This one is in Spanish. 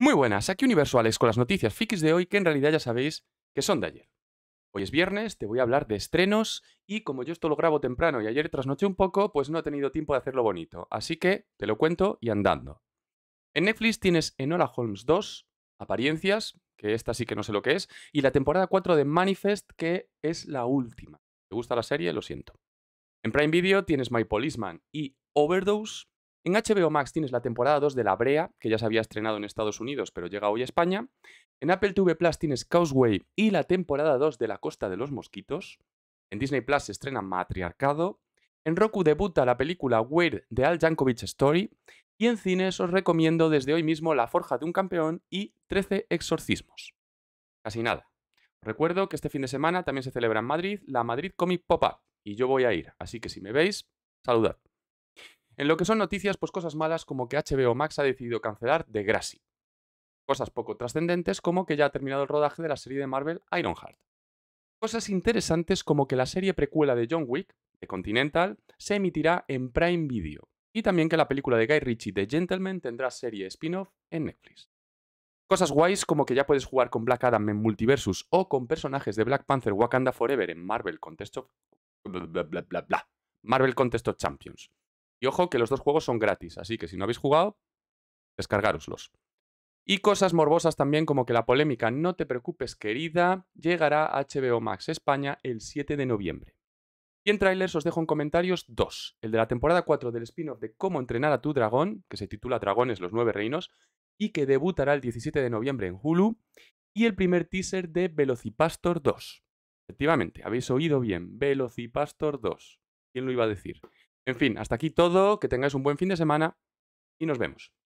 Muy buenas, aquí universales con las noticias fix de hoy que en realidad ya sabéis que son de ayer. Hoy es viernes, te voy a hablar de estrenos y como yo esto lo grabo temprano y ayer trasnoché un poco, pues no he tenido tiempo de hacerlo bonito, así que te lo cuento y andando. En Netflix tienes Enola Holmes 2, Apariencias, que esta sí que no sé lo que es, y la temporada 4 de Manifest, que es la última. ¿Te gusta la serie? Lo siento. En Prime Video tienes My Policeman y Overdose, en HBO Max tienes la temporada 2 de La Brea, que ya se había estrenado en Estados Unidos, pero llega hoy a España. En Apple TV Plus tienes Causeway y la temporada 2 de La Costa de los Mosquitos. En Disney Plus se estrena Matriarcado. En Roku debuta la película Weird de Al Jankovic Story. Y en cines os recomiendo desde hoy mismo La Forja de un Campeón y 13 Exorcismos. Casi nada. Recuerdo que este fin de semana también se celebra en Madrid la Madrid Comic Pop-Up y yo voy a ir, así que si me veis, saludad. En lo que son noticias, pues cosas malas como que HBO Max ha decidido cancelar The Grassy. Cosas poco trascendentes como que ya ha terminado el rodaje de la serie de Marvel Ironheart. Cosas interesantes como que la serie precuela de John Wick, The Continental, se emitirá en Prime Video. Y también que la película de Guy Ritchie, The Gentleman, tendrá serie spin-off en Netflix. Cosas guays como que ya puedes jugar con Black Adam en Multiversus o con personajes de Black Panther Wakanda Forever en Marvel Contexto Marvel Contest of Champions. Y ojo que los dos juegos son gratis, así que si no habéis jugado, descargaroslos. Y cosas morbosas también como que la polémica No te preocupes querida llegará a HBO Max España el 7 de noviembre. Y en trailers os dejo en comentarios dos, el de la temporada 4 del spin-off de Cómo entrenar a tu dragón, que se titula Dragones los Nueve Reinos, y que debutará el 17 de noviembre en Hulu, y el primer teaser de Velocipastor 2. Efectivamente, habéis oído bien, Velocipastor 2. ¿Quién lo iba a decir? En fin, hasta aquí todo, que tengáis un buen fin de semana y nos vemos.